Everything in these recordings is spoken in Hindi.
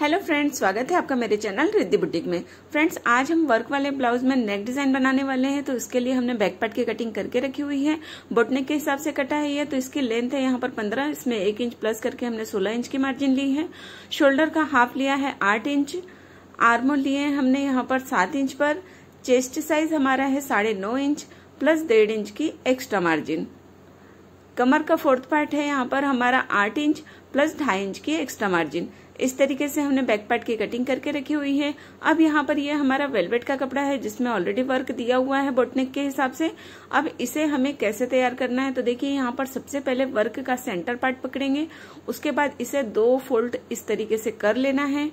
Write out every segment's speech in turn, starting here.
हेलो फ्रेंड्स स्वागत है आपका मेरे चैनल रिद्धि बुटीक में फ्रेंड्स आज हम वर्क वाले ब्लाउज में नेक डिजाइन बनाने वाले हैं तो इसके लिए हमने बैक पार्ट की कटिंग करके रखी हुई है बोटने के हिसाब से कटा है ये तो इसकी लेंथ है यहाँ पर 15 इसमें एक इंच प्लस करके हमने 16 इंच की मार्जिन ली है शोल्डर का हाफ लिया है आठ इंच आर्मो लिए हमने यहाँ पर सात इंच पर चेस्ट साइज हमारा है साढ़े इंच प्लस डेढ़ इंच की एक्स्ट्रा मार्जिन कमर का फोर्थ पार्ट है यहाँ पर हमारा आठ इंच प्लस ढाई इंच की एक्स्ट्रा मार्जिन इस तरीके से हमने बैक पार्ट की कटिंग करके रखी हुई है अब यहाँ पर ये हमारा वेलवेट का कपड़ा है जिसमें ऑलरेडी वर्क दिया हुआ है बोटनेक के हिसाब से अब इसे हमें कैसे तैयार करना है तो देखिए यहाँ पर सबसे पहले वर्क का सेंटर पार्ट पकड़ेंगे उसके बाद इसे दो फोल्ड इस तरीके से कर लेना है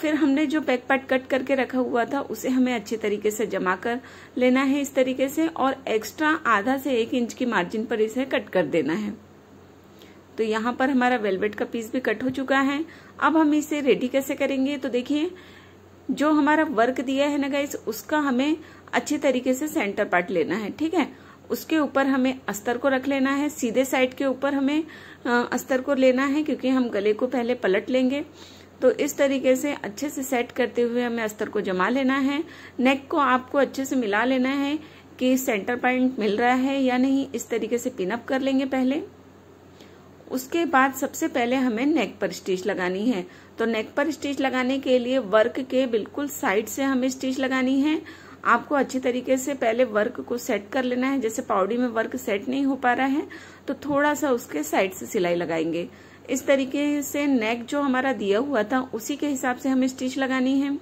फिर हमने जो बैक पार्ट कट करके रखा हुआ था उसे हमें अच्छे तरीके से जमा कर लेना है इस तरीके से और एक्स्ट्रा आधा से एक इंच की मार्जिन पर इसे कट कर देना है तो यहाँ पर हमारा वेलवेट का पीस भी कट हो चुका है अब हम इसे रेडी कैसे करेंगे तो देखिए जो हमारा वर्क दिया है ना गाइस उसका हमें अच्छे तरीके से सेंटर पार्ट लेना है ठीक है उसके ऊपर हमें अस्तर को रख लेना है सीधे साइड के ऊपर हमें अस्तर को लेना है क्योंकि हम गले को पहले पलट लेंगे तो इस तरीके से अच्छे से सेट करते हुए हमें अस्तर को जमा लेना है नेक को आपको अच्छे से मिला लेना है कि सेंटर पॉइंट मिल रहा है या नहीं इस तरीके से पिनअप कर लेंगे पहले उसके बाद सबसे पहले हमें नेक पर स्टिच लगानी है तो नेक पर स्टिच लगाने के लिए वर्क के बिल्कुल साइड से हमें स्टिच लगानी है आपको अच्छे तरीके से पहले वर्क को सेट कर लेना है जैसे पाउडी में वर्क सेट नहीं हो पा रहा है तो थोड़ा सा उसके साइड से सिलाई लगाएंगे इस तरीके से नेक जो हमारा दिया हुआ था उसी के हिसाब से हमें स्टिच लगानी है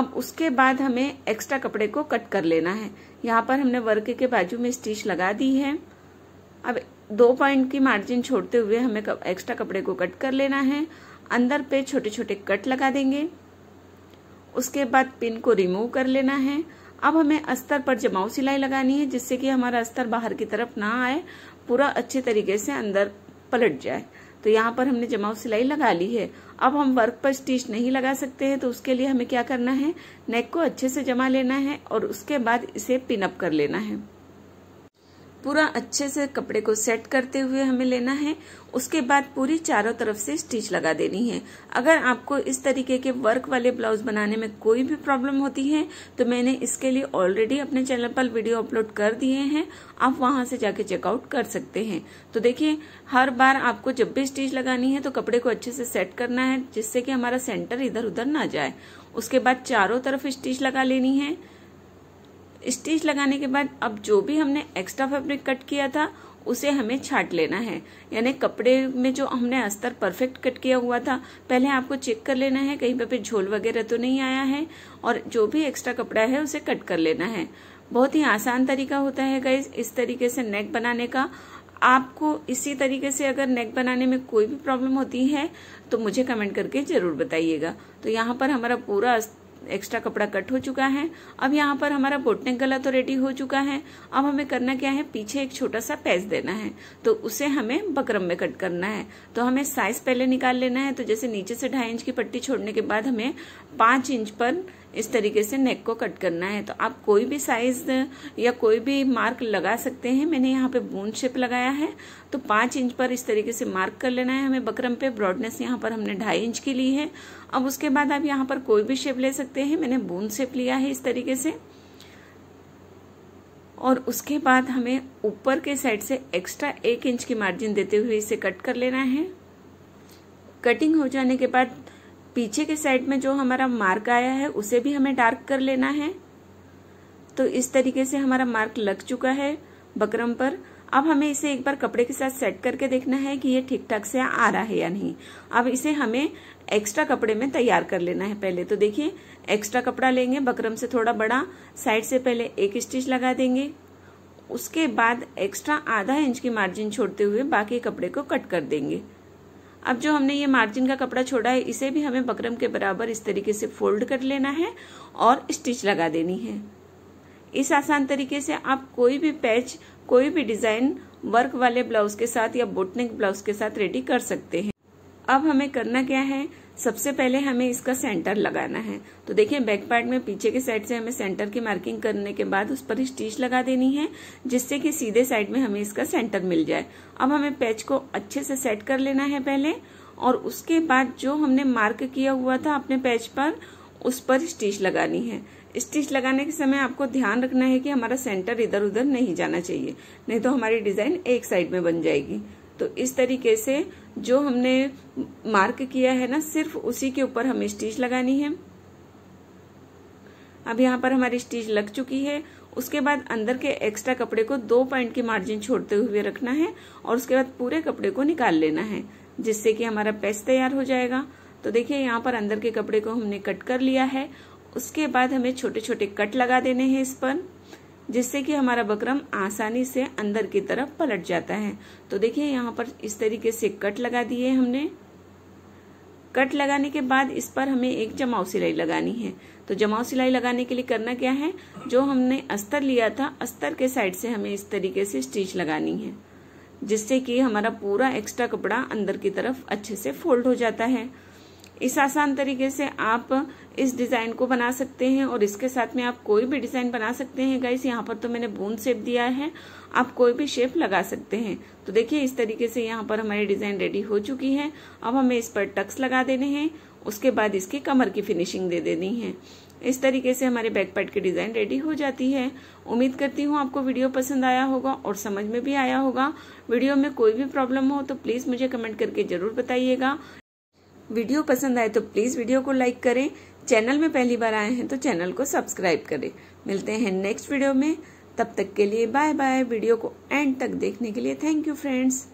अब उसके बाद हमें एक्स्ट्रा कपड़े को कट कर लेना है यहाँ पर हमने वर्क के बाजू में स्टिच लगा दी है अब दो पॉइंट की मार्जिन छोड़ते हुए हमें एक्स्ट्रा कपड़े को कट कर लेना है अंदर पे छोटे छोटे कट लगा देंगे उसके बाद पिन को रिमूव कर लेना है अब हमें अस्तर पर जमाव सिलाई लगानी है जिससे कि हमारा अस्तर बाहर की तरफ ना आए पूरा अच्छे तरीके से अंदर पलट जाए तो यहाँ पर हमने जमाव सिलाई लगा ली है अब हम वर्क पर स्टिच नहीं लगा सकते हैं तो उसके लिए हमें क्या करना है नेक को अच्छे से जमा लेना है और उसके बाद इसे पिनअप कर लेना है पूरा अच्छे से कपड़े को सेट करते हुए हमें लेना है उसके बाद पूरी चारों तरफ से स्टिच लगा देनी है अगर आपको इस तरीके के वर्क वाले ब्लाउज बनाने में कोई भी प्रॉब्लम होती है तो मैंने इसके लिए ऑलरेडी अपने चैनल पर वीडियो अपलोड कर दिए हैं आप वहां से जाके चेकआउट कर सकते हैं तो देखिए हर बार आपको जब भी स्टिच लगानी है तो कपड़े को अच्छे से सेट करना है जिससे कि हमारा सेंटर इधर उधर ना जाए उसके बाद चारों तरफ स्टिच लगा लेनी है स्टिच लगाने के बाद अब जो भी हमने एक्स्ट्रा फैब्रिक कट किया था उसे हमें छाट लेना है यानी कपड़े में जो हमने अस्तर परफेक्ट कट किया हुआ था पहले आपको चेक कर लेना है कहीं पे झोल वगैरह तो नहीं आया है और जो भी एक्स्ट्रा कपड़ा है उसे कट कर लेना है बहुत ही आसान तरीका होता है गाइज इस तरीके से नेक बनाने का आपको इसी तरीके से अगर नेक बनाने में कोई भी प्रॉब्लम होती है तो मुझे कमेंट करके जरूर बताइएगा तो यहाँ पर हमारा पूरा एक्स्ट्रा कपड़ा कट हो चुका है अब यहाँ पर हमारा बोटनेक गला तो रेडी हो चुका है अब हमें करना क्या है पीछे एक छोटा सा पैच देना है तो उसे हमें बकरम में कट करना है तो हमें साइज पहले निकाल लेना है तो जैसे नीचे से ढाई इंच की पट्टी छोड़ने के बाद हमें पांच इंच पर इस तरीके से नेक को कट करना है तो आप कोई भी साइज या कोई भी मार्क लगा सकते हैं मैंने यहाँ पे बोन शेप लगाया है तो पांच इंच पर इस तरीके से मार्क कर लेना है हमें बकरम पे ब्रॉडनेस यहाँ पर हमने ढाई इंच की ली है अब उसके बाद आप यहाँ पर कोई भी शेप ले सकते हैं मैंने बोन शेप लिया है इस तरीके से और उसके बाद हमें ऊपर के साइड से एक्स्ट्रा एक इंच की मार्जिन देते हुए इसे कट कर लेना है कटिंग हो जाने के बाद पीछे के साइड में जो हमारा मार्क आया है उसे भी हमें डार्क कर लेना है तो इस तरीके से हमारा मार्क लग चुका है बकरम पर अब हमें इसे एक बार कपड़े के साथ सेट करके देखना है कि ये ठीक ठाक से आ रहा है या नहीं अब इसे हमें एक्स्ट्रा कपड़े में तैयार कर लेना है पहले तो देखिए एक्स्ट्रा कपड़ा लेंगे बकरम से थोड़ा बड़ा साइड से पहले एक स्टिच लगा देंगे उसके बाद एक्स्ट्रा आधा इंच की मार्जिन छोड़ते हुए बाकी कपड़े को कट कर देंगे अब जो हमने ये मार्जिन का कपड़ा छोड़ा है इसे भी हमें बकरम के बराबर इस तरीके से फोल्ड कर लेना है और स्टिच लगा देनी है इस आसान तरीके से आप कोई भी पैच कोई भी डिजाइन वर्क वाले ब्लाउज के साथ या बोटनेक ब्लाउज के साथ रेडी कर सकते हैं अब हमें करना क्या है सबसे पहले हमें इसका सेंटर लगाना है तो देखिए बैक पार्ट में पीछे के साइड से हमें सेंटर की मार्किंग करने के बाद उस पर स्टिच लगा देनी है जिससे कि सीधे साइड में हमें इसका सेंटर मिल जाए अब हमें पैच को अच्छे से सेट कर लेना है पहले और उसके बाद जो हमने मार्क किया हुआ था अपने पैच पर उस पर स्टिच लगानी है स्टिच लगाने के समय आपको ध्यान रखना है कि हमारा सेंटर इधर उधर नहीं जाना चाहिए नहीं तो हमारी डिजाइन एक साइड में बन जाएगी तो इस तरीके से जो हमने मार्क किया है ना सिर्फ उसी के ऊपर हमें स्टिच लगानी है अब यहाँ पर हमारी स्टिच लग चुकी है उसके बाद अंदर के एक्स्ट्रा कपड़े को दो पॉइंट की मार्जिन छोड़ते हुए रखना है और उसके बाद पूरे कपड़े को निकाल लेना है जिससे कि हमारा पैच तैयार हो जाएगा तो देखिए यहाँ पर अंदर के कपड़े को हमने कट कर लिया है उसके बाद हमें छोटे छोटे कट लगा देने हैं इस पर जिससे कि हमारा बकरम आसानी से अंदर की तरफ पलट जाता है तो देखिए यहाँ पर इस तरीके से कट लगा दिए हमने कट लगाने के बाद इस पर हमें एक जमाव सिलाई लगानी है तो जमाव सिलाई लगाने के लिए करना क्या है जो हमने अस्तर लिया था अस्तर के साइड से हमें इस तरीके से स्टिच लगानी है जिससे कि हमारा पूरा एक्स्ट्रा कपड़ा अंदर की तरफ अच्छे से फोल्ड हो जाता है इस आसान तरीके से आप इस डिज़ाइन को बना सकते हैं और इसके साथ में आप कोई भी डिज़ाइन बना सकते हैं गाइस यहाँ पर तो मैंने बूंद शेप दिया है आप कोई भी शेप लगा सकते हैं तो देखिए इस तरीके से यहाँ पर हमारी डिज़ाइन रेडी हो चुकी है अब हमें इस पर टक्स लगा देने हैं उसके बाद इसकी कमर की फिनिशिंग दे देनी है इस तरीके से हमारे बैक पार्ट की डिज़ाइन रेडी हो जाती है उम्मीद करती हूँ आपको वीडियो पसंद आया होगा और समझ में भी आया होगा वीडियो में कोई भी प्रॉब्लम हो तो प्लीज़ मुझे कमेंट करके ज़रूर बताइएगा वीडियो पसंद आए तो प्लीज़ वीडियो को लाइक करें चैनल में पहली बार आए हैं तो चैनल को सब्सक्राइब करें मिलते हैं नेक्स्ट वीडियो में तब तक के लिए बाय बाय वीडियो को एंड तक देखने के लिए थैंक यू फ्रेंड्स